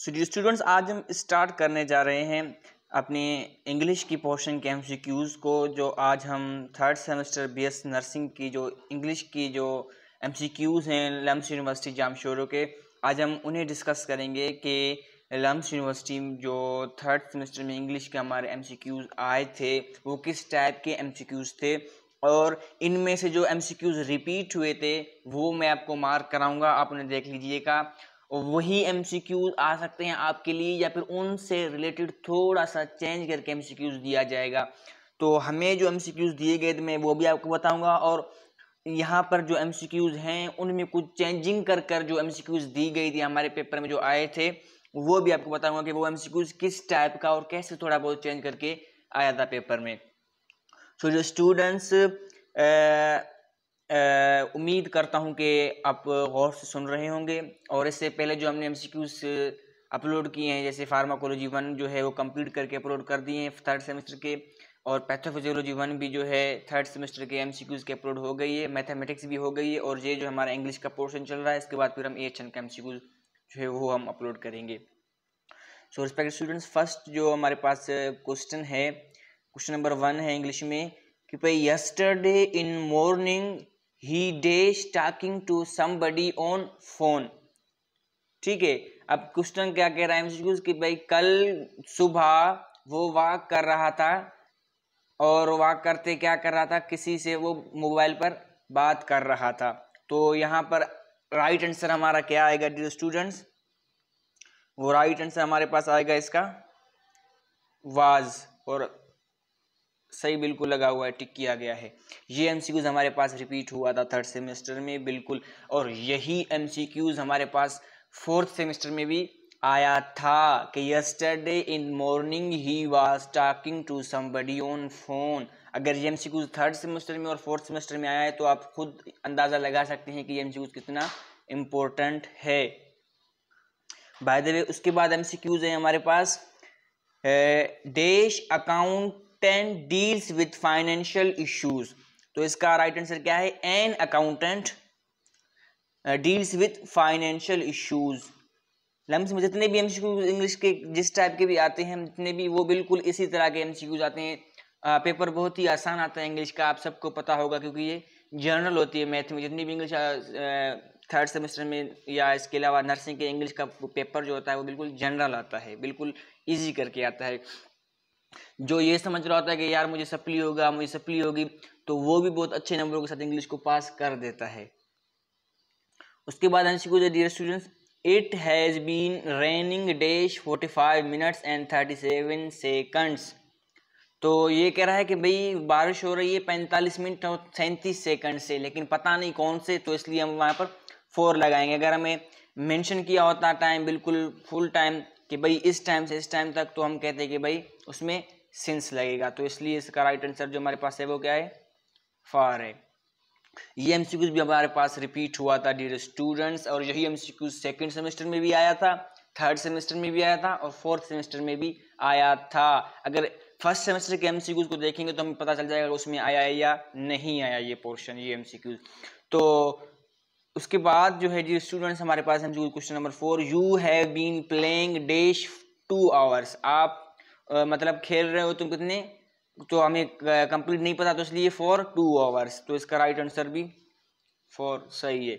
सो so, students आज हम start करने जा रहे हैं अपने इंग्लिश की पोर्शन के एम को जो आज हम थर्ड सेमेस्टर बीएस नर्सिंग की जो इंग्लिश की जो एम हैं लम्स यूनिवर्सिटी शोरों के आज हम उन्हें डिस्कस करेंगे कि लम्स यूनिवर्सिटी जो थर्ड सेमेस्टर में इंग्लिश के हमारे एम आए थे वो किस टाइप के एम थे और इनमें से जो एम रिपीट हुए थे वो मैं आपको मार्क कराऊँगा आप उन्हें देख लीजिएगा वही एम आ सकते हैं आपके लिए या फिर उनसे रिलेटेड थोड़ा सा चेंज करके एम दिया जाएगा तो हमें जो एम दिए गए थे मैं वो भी आपको बताऊंगा और यहाँ पर जो एम हैं उनमें कुछ चेंजिंग कर कर जो एम दी गई थी हमारे पेपर में जो आए थे वो भी आपको बताऊंगा कि वो एम किस टाइप का और कैसे थोड़ा बहुत चेंज करके आया था पेपर में सो so, जो स्टूडेंट्स उम्मीद करता हूँ कि आप गौर से सुन रहे होंगे और इससे पहले जो हमने एम अपलोड किए हैं जैसे फार्माकोलॉजी वन जो है वो कंप्लीट करके अपलोड कर दिए हैं थर्ड सेमेस्टर के और पैथोफिजियोलॉजी वन भी जो है थर्ड सेमेस्टर के एम के अपलोड हो गई है मैथमेटिक्स भी हो गई है और ये जो हमारा इंग्लिश का पोर्शन चल रहा है इसके बाद फिर हम ए का एम जो है वो हम अपलोड करेंगे सो रिस्पेक्ट स्टूडेंट्स फर्स्ट जो हमारे पास क्वेश्चन है क्वेश्चन नंबर वन है इंग्लिश में कि भाई yesterday in morning he dash talking to somebody on phone ठीक है अब क्वेश्चन क्या कह रहा है कि भाई कल सुबह वो वॉक कर रहा था और वॉक करते क्या कर रहा था किसी से वो मोबाइल पर बात कर रहा था तो यहाँ पर राइट आंसर हमारा क्या आएगा डी स्टूडेंट्स वो राइट आंसर हमारे पास आएगा इसका वाज और सही बिल्कुल लगा हुआ है टिक किया गया है ये एम हमारे पास रिपीट हुआ था थर्ड सेमेस्टर में बिल्कुल और यही एम हमारे पास फोर्थ सेमेस्टर में भी आया था कि yesterday in morning he was talking to somebody on phone अगर ये एम थर्ड सेमेस्टर में और फोर्थ सेमेस्टर में आया है तो आप खुद अंदाज़ा लगा सकते हैं कि ये एम कितना इम्पोर्टेंट है बाय द वे उसके बाद एम हैं हमारे पास dash accountant deals with financial issues तो इसका राइट आंसर क्या है an accountant deals with financial issues LUMS में जितने भी एम इंग्लिश के जिस टाइप के भी आते हैं जितने भी वो बिल्कुल इसी तरह के एम आते हैं आ, uh, पेपर बहुत ही आसान आता है इंग्लिश का आप सबको पता होगा क्योंकि ये जनरल होती है मैथ में जितनी भी इंग्लिश थर्ड सेमेस्टर में या इसके अलावा नर्सिंग के इंग्लिश का पेपर जो होता है वो बिल्कुल जनरल आता है बिल्कुल ईजी करके आता है जो ये समझ रहा होता है कि यार मुझे सप्ली होगा मुझे सप्ली होगी तो वो भी बहुत अच्छे नंबरों के साथ इंग्लिश को पास कर देता है उसके बाद आंसर को dear students it has been raining dash forty five minutes and thirty seven seconds तो ये कह रहा है कि भाई बारिश हो रही है पैंतालीस मिनट और सैंतीस सेकंड से लेकिन पता नहीं कौन से तो इसलिए हम वहाँ पर फोर लगाएंगे अगर हमें मेंशन किया होता टाइम बिल्कुल फुल टाइम कि भाई इस टाइम से इस टाइम तक तो हम कहते हैं कि भाई उसमें सिंस लगेगा तो इसलिए इसका राइट आंसर जो हमारे पास है वो क्या है फार है ये एम भी हमारे पास रिपीट हुआ था डियर स्टूडेंट्स और यही एम सेकेंड सेमेस्टर में भी आया था थर्ड सेमेस्टर में भी आया था और फोर्थ सेमेस्टर में भी आया था अगर फर्स्ट सेमेस्टर के एम को देखेंगे तो हमें पता चल जाएगा उसमें आया है या नहीं आया ये पोर्शन ये एम तो उसके बाद जो है जी स्टूडेंट्स हमारे पास M question number four you have been playing dash two hours आप मतलब खेल रहे हो तुम कितने तो हमें कंप्लीट नहीं पता तो इसलिए फॉर टू आवर्स तो इसका राइट आंसर भी फॉर सही है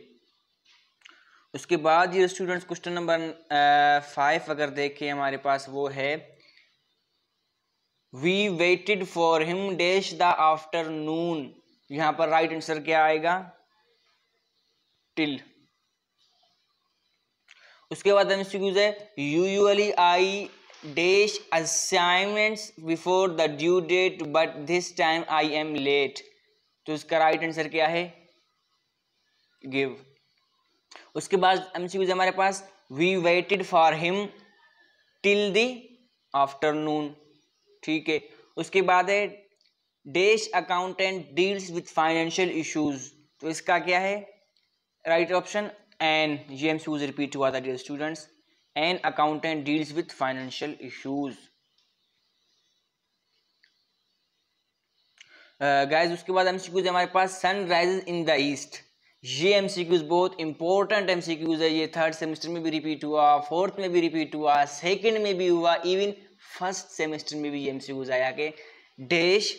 उसके बाद ये स्टूडेंट्स क्वेश्चन नंबर फाइव अगर देखें हमारे पास वो है we waited for him dash the afternoon यहाँ पर राइट आंसर क्या आएगा टिल उसके बाद एमसीक्यूज है usually I dash assignments before the due date but this time I am late तो इसका राइट आंसर क्या है गिव उसके बाद एम सी एमसीक्यूज हमारे पास we waited for him till the afternoon ठीक है उसके बाद है dash accountant deals with financial issues तो इसका क्या है राइट ऑप्शन एंड जी एम रिपीट हुआ था dear students an accountant deals with financial issues guys उसके बाद एम सी हमारे पास sun rise in the east ये एम सी क्यूज बहुत इंपॉर्टेंट एम सी क्यूज है ये थर्ड सेमेस्टर में भी रिपीट हुआ फोर्थ में भी रिपीट हुआ सेकेंड में भी हुआ इवन फर्स्ट सेमेस्टर में भी ये एम सी क्यूज आया के dash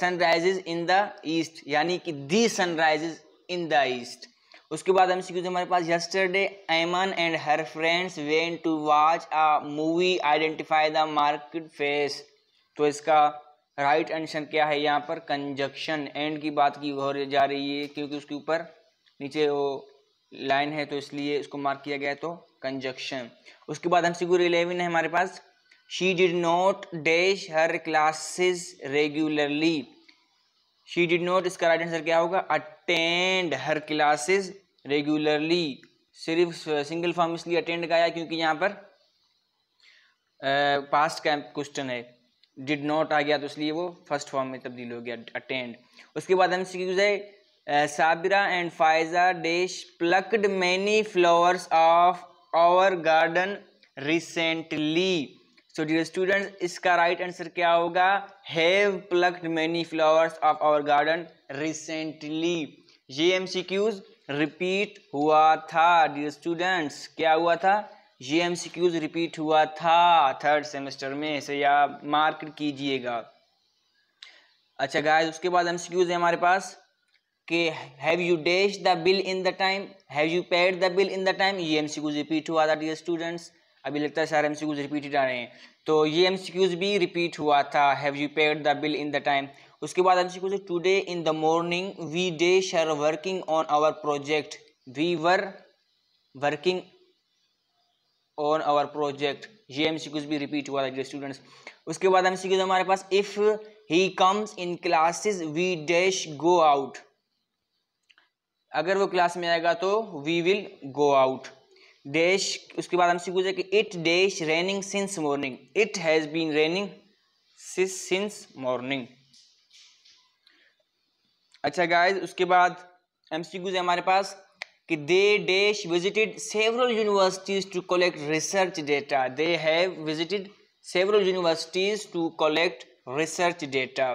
sunrises in the east यानी कि the sunrises in the east उसके बाद एम सी हमारे पास yesterday Aman and her friends went to watch a movie identify the marked phrase तो इसका राइट आंसर क्या है यहाँ पर कंजक्शन एंड की बात की हो जा रही है क्योंकि उसके ऊपर नीचे वो लाइन है तो इसलिए इसको मार्क किया गया तो कंजक्शन उसके बाद एम सी इलेवन है हमारे पास she did not dash her classes regularly she did not इसका राइट आंसर क्या होगा अटेंड हर क्लासेस रेगुलरली सिर्फ सिंगल uh, फॉर्म इसलिए अटेंड का आया क्योंकि यहाँ पर पास्ट का क्वेश्चन है डिड नॉट आ गया तो इसलिए वो फर्स्ट फॉर्म में तब्दील हो गया अटेंड उसके बाद हमसे सीख है Sabira and Faiza dash plucked many flowers of our garden recently so dear students इसका राइट right आंसर क्या होगा have plucked many flowers of our garden recently ये एम सी क्यूज रिपीट हुआ था डियर स्टूडेंट्स क्या हुआ था ये एम सी क्यूज रिपीट हुआ था थर्ड सेमेस्टर में से या मार्क कीजिएगा अच्छा गाइस उसके बाद एम सी क्यूज है हमारे पास कि have you dash the bill in the time have you paid the bill in the time ये एम सी क्यूज रिपीट हुआ था डियर स्टूडेंट्स अभी लगता है सारे एम रिपीटेड आ रहे हैं तो ये एम भी रिपीट हुआ था have you paid the bill in the time उसके बाद M C today in the morning we dash working on our project we were working on our project ये एम भी रिपीट हुआ था students उसके बाद एम सी हमारे पास if he comes in classes we dash go out अगर वो क्लास में आएगा तो we will go out dash उसके बाद हमसे पूछा कि it dash raining since morning it has been raining since morning अच्छा गाइस उसके बाद एम सी क्यूज हमारे पास कि they dash visited several universities to collect research data they have visited several universities to collect research data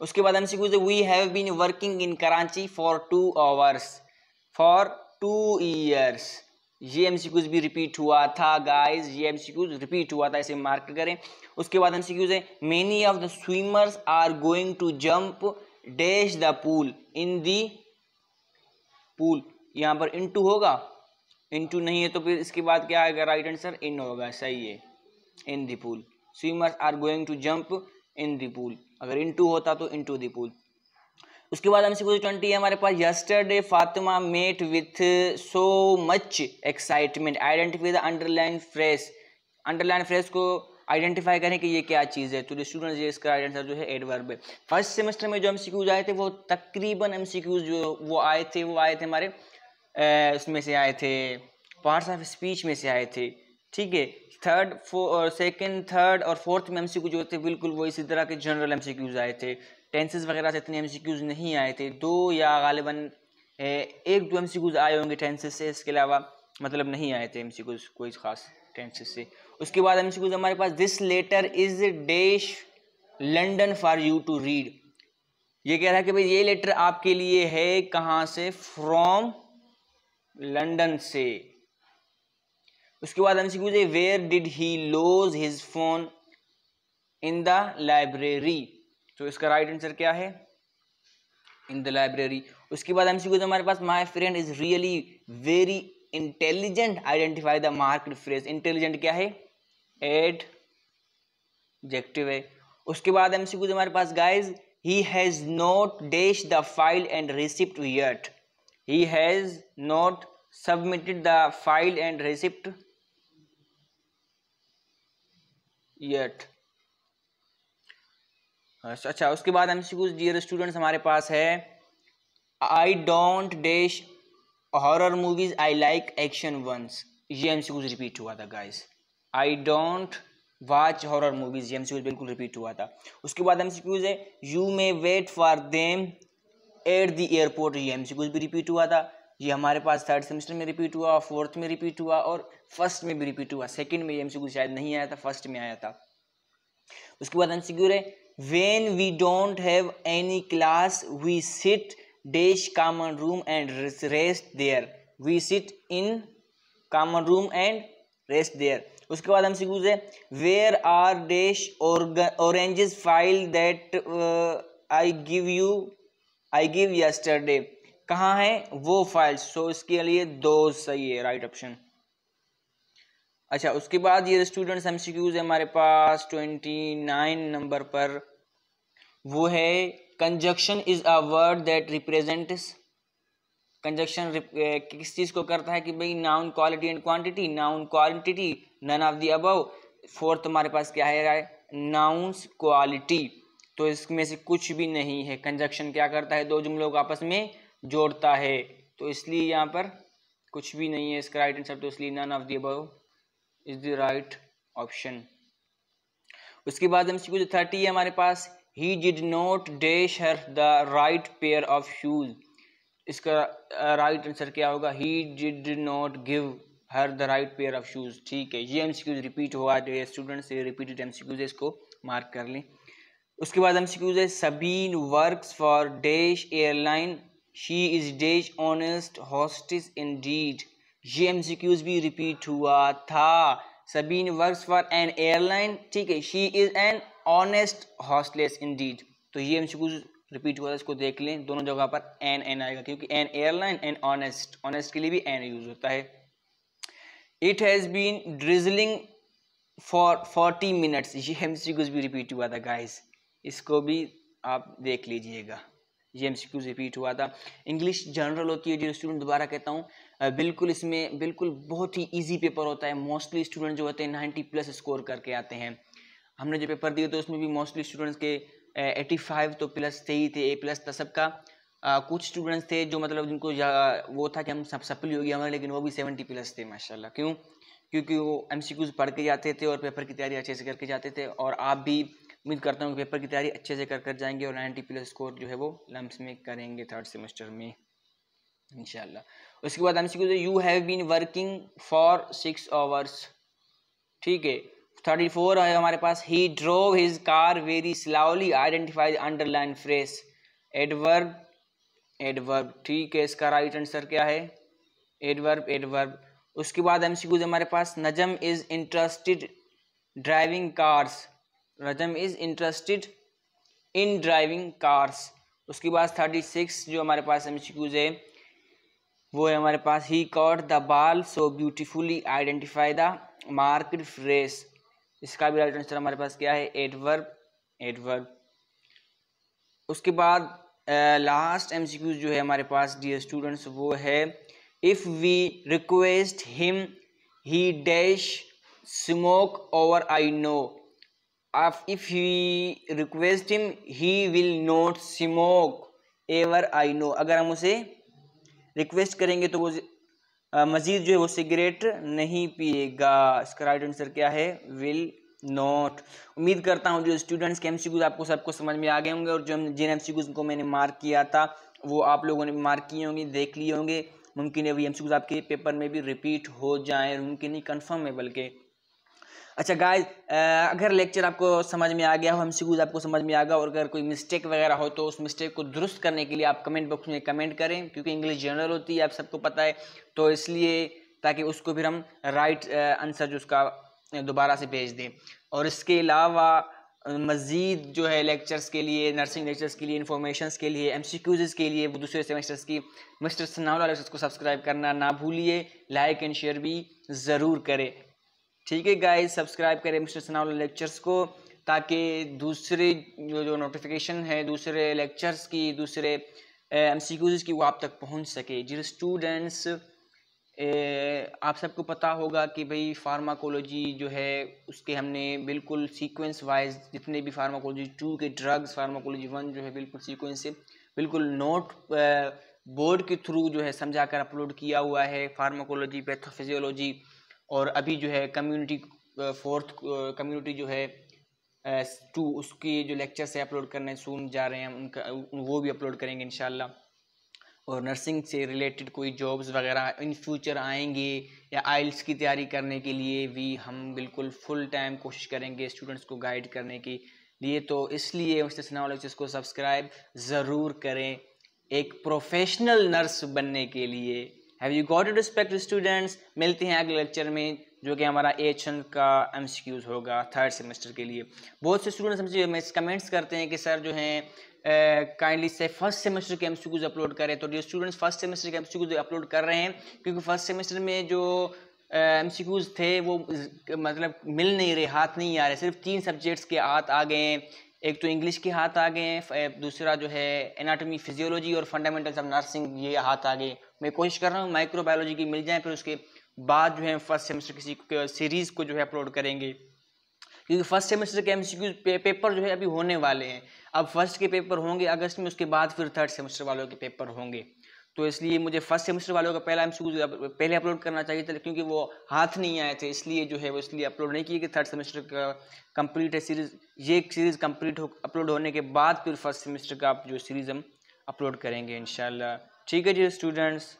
उसके बाद हमसे Qs we have been working in Karachi for two hours for two years ये M भी repeat हुआ था guys ये M repeat हुआ था इसे मार्क करें उसके बाद एम है many of the swimmers are going to jump dash the pool in the pool यहाँ पर इन टू होगा इन टू नहीं है तो फिर इसके बाद क्या आएगा राइट आंसर इन होगा सही है in the pool swimmers are going to jump in the pool अगर इन टू होता तो इन टू दी पूल उसके बाद हमसे क्वेश्चन ट्वेंटी है हमारे पास yesterday Fatima met with so much excitement identify the underline phrase underline phrase को आइडेंटिफाई करें कि ये क्या चीज़ है तो स्टूडेंट ये इसका आइडेंटिफाई जो है एडवर्ब है फर्स्ट सेमेस्टर में जो एम आए थे वो तकरीबन एम जो वो आए थे वो आए थे हमारे उसमें से आए थे पार्ट्स ऑफ स्पीच में से आए थे ठीक है थर्ड सेकेंड थर्ड और फोर्थ में एम जो थे बिल्कुल वो इसी तरह के जनरल एम आए थे टेंसेज वगैरह से इतने एम नहीं आए थे दो या गालिबा एक दो एम आए होंगे टेंसेज से इसके अलावा मतलब नहीं आए थे एम कोई ख़ास टेंसेज से उसके बाद एम हमारे पास this letter is dash London for you to read ये कह रहा है कि भाई ये लेटर आपके लिए है कहाँ से फ्रॉम लंडन से उसके बाद हमसे पूछे where did he lose his phone in the library तो इसका राइट आंसर क्या है इन द लाइब्रेरी उसके बाद एमसीक्यू तो हमारे पास my friend is really very intelligent identify the market phrase intelligent क्या है एड एडजेक्टिव है उसके बाद एमसीक्यू जो तो हमारे पास guys he has not dash the file and receipt यट he has not submitted the file and receipt yet हाँ, अच्छा, अच्छा उसके बाद एम सी क्यूज डियर स्टूडेंट्स हमारे पास है I don't dash horror movies I like action ones ये एम सी रिपीट हुआ था guys I don't watch horror movies ये एम सी बिल्कुल रिपीट हुआ था उसके बाद एम सी क्यूज है you may wait for them at the airport ये एम सी कुछ भी रिपीट हुआ था ये हमारे पास थर्ड सेमेस्टर में रिपीट हुआ फोर्थ में रिपीट हुआ और फर्स्ट में भी रिपीट हुआ सेकेंड में ये एम सी शायद नहीं आया था फर्स्ट में आया था उसके बाद एम सी है when we don't have any class we sit dash common room and rest there we sit in common room and rest there उसके बाद हमसे सीख है where are dash oranges file that I give you I give yesterday कहाँ है वो files सो so, इसके लिए दो सही है राइट ऑप्शन अच्छा उसके बाद ये स्टूडेंट्स एम सी क्यूज हमारे पास ट्वेंटी नाइन नंबर पर वो है conjunction is a word that represent conjunction किस चीज़ को करता है कि भाई noun quality and quantity noun quantity none of the अब फोर्थ हमारे पास क्या है नाउन्स क्वालिटी तो इसमें से कुछ भी नहीं है कंजक्शन क्या करता है दो जुमलों को आपस में जोड़ता है तो इसलिए यहाँ पर कुछ भी नहीं है इसका राइट आंसर तो इसलिए नन ऑफ दी अब इज द राइट ऑप्शन उसके बाद एम सी क्यू जो थर्टी है हमारे पास he did not dash her the right pair of shoes इसका राइट आंसर क्या होगा he did not give her the right pair of shoes ठीक है ये एम सी क्यूज रिपीट हुआ स्टूडेंट्स ये रिपीटेड एम सी क्यूज है इसको मार्क कर लें उसके बाद एम सी क्यूज है Sabeen work for dash airline she is dash honest hostess indeed ये एम सी क्यूज भी रिपीट हुआ था Sabeen work for an airline ठीक है she is an honest hostess in तो ये एम सी क्यूज रिपीट हुआ था इसको देख लें दोनों जगह पर एन एन आएगा क्योंकि an airline an honest honest के लिए भी एन यूज होता है it has been drizzling for forty minutes ये एम सी क्यूज भी रिपीट हुआ था गाइस इसको भी आप देख लीजिएगा ये एम रिपीट हुआ था इंग्लिश जनरल होती है जो स्टूडेंट दोबारा कहता हूँ बिल्कुल इसमें बिल्कुल बहुत ही ईजी पेपर होता है मोस्टली स्टूडेंट जो होते हैं नाइन्टी प्लस स्कोर करके आते हैं हमने जो पेपर दिए तो उसमें भी मोस्टली स्टूडेंट्स के एटी फाइव तो प्लस थे ही थे ए प्लस था सबका कुछ स्टूडेंट्स थे जो मतलब जिनको वो था कि हम सब सफल हो गया हमारे लेकिन वो भी सेवेंटी प्लस थे माशाल्लाह क्यों क्योंकि वो एम पढ़ के जाते थे और पेपर की तैयारी अच्छे से करके जाते थे और आप भी उम्मीद करता हूँ पेपर की तैयारी अच्छे से कर कर जाएंगे और नाइन्टी प्लस स्कोर जो है वो लम्स में करेंगे थर्ड सेमेस्टर में इनशाला उसके बाद हमसे you have been working for six hours ठीक है थर्टी फोर है हमारे पास he drove his car very slowly under underline phrase adverb adverb ठीक है इसका राइट आंसर क्या है एडवर्ब एडवर्ब उसके बाद एम हमारे पास Najam is interested driving cars Najam is interested in driving cars उसके बाद थर्टी सिक्स जो हमारे पास एम है वो है हमारे पास ही caught the ball so beautifully identify the market phrase इसका भी राइट आंसर हमारे पास क्या है एडवर्ब एडवर्ब उसके बाद लास्ट एम जो है हमारे पास डियर स्टूडेंट्स वो है if we request him he dash smoke over I know if you request him he will not smoke ever I know अगर हम उसे रिक्वेस्ट करेंगे तो वो मज़ीद जो है वो सिगरेट नहीं पिएगा इसका राइट आंसर क्या है विल नोट उम्मीद करता हूँ जो स्टूडेंट्स के एम आपको सबको समझ में आ गए होंगे और जो जिन एम को मैंने मार्क किया था वो आप लोगों ने मार्क किए होंगे देख लिए होंगे मुमकिन है वही एम आपके पेपर में भी रिपीट हो जाएँ मुमकिन ही कन्फर्म है बल्कि अच्छा गाइज अगर लेक्चर आपको समझ में आ गया हो हम आपको समझ में आ गया और अगर कोई मिस्टेक वगैरह हो तो उस मिस्टेक को दुरुस्त करने के लिए आप कमेंट बॉक्स में कमेंट करें क्योंकि इंग्लिश जनरल होती है आप सबको पता है तो इसलिए ताकि उसको फिर हम राइट आंसर जो उसका दोबारा से भेज दें और इसके अलावा मज़ीद जो है लेक्चर्स के लिए नर्सिंग लेक्चर्स के लिए इन्फॉर्मेशन के लिए एम के लिए वो दूसरे सेमेस्टर्स की मिस्टर सनाउल को सब्सक्राइब करना ना भूलिए लाइक एंड शेयर भी ज़रूर करें ठीक है गाइस सब्सक्राइब करें मिस्टर सना लेक्चर्स को ताकि दूसरे जो जो नोटिफिकेशन है दूसरे लेक्चर्स की दूसरे एम सी क्यूज की वो आप तक पहुंच सके जी स्टूडेंट्स आप सबको पता होगा कि भाई फार्माकोलॉजी जो है उसके हमने बिल्कुल सीक्वेंस वाइज जितने भी फार्माकोलॉजी टू के ड्रग्स फार्माकोलॉजी वन जो है बिल्कुल सीक्वेंस से बिल्कुल नोट बोर्ड के थ्रू जो है समझा कर अपलोड किया हुआ है फार्माकोलॉजी पैथोफिजियोलॉजी और अभी जो है कम्युनिटी फोर्थ कम्युनिटी जो है टू उसकी जो लेक्चर्स है अपलोड करने सुन जा रहे हैं उनका वो भी अपलोड करेंगे इन और नर्सिंग से रिलेटेड कोई जॉब्स वगैरह इन फ्यूचर आएंगे या आइल्स की तैयारी करने के लिए भी हम बिल्कुल फुल टाइम कोशिश करेंगे स्टूडेंट्स को गाइड करने की लिए तो इसलिए मिस्टर नॉलेज को सब्सक्राइब ज़रूर करें एक प्रोफेशनल नर्स बनने के लिए have you got to respect students मिलते हैं अगले लेक्चर में जो कि हमारा एच एन का एम होगा थर्ड सेमेस्टर के लिए बहुत से स्टूडेंट्स हमसे कमेंट्स करते हैं कि सर जो है काइंडली से फर्स्ट सेमेस्टर के एम अपलोड करें तो जो स्टूडेंट्स फर्स्ट सेमेस्टर के एम अपलोड कर रहे हैं क्योंकि फर्स्ट सेमेस्टर में जो एम uh, थे वो मतलब मिल नहीं रहे हाथ नहीं आ रहे सिर्फ तीन सब्जेक्ट्स के हाथ आ गए हैं एक तो इंग्लिश के हाथ आ गए हैं दूसरा जो है एनाटॉमी फिजियोलॉजी और फंडामेंटल्स ऑफ नर्सिंग ये हाथ आ गए मैं कोशिश कर रहा हूँ माइक्रोबायोलॉजी की मिल जाए फिर उसके बाद जो है फर्स्ट सेमेस्टर किसी सीरीज़ को जो है अपलोड करेंगे क्योंकि फर्स्ट सेमेस्टर के एमसीक्यू पे, पेपर जो है अभी होने वाले हैं अब फर्स्ट के पेपर होंगे अगस्त में उसके बाद फिर थर्ड सेमेस्टर वालों के पेपर होंगे तो इसलिए मुझे फर्स्ट सेमेस्टर वालों का पहला एम पहले अपलोड करना चाहिए था क्योंकि वो हाथ नहीं आए थे इसलिए जो है वो इसलिए अपलोड नहीं किए कि थर्ड सेमेस्टर का कंप्लीट है सीरीज़ ये एक सीरीज़ कंप्लीट हो अपलोड होने के बाद फिर फर्स्ट सेमेस्टर का आप जो सीरीज़ हम अपलोड करेंगे इन ठीक है जी स्टूडेंट्स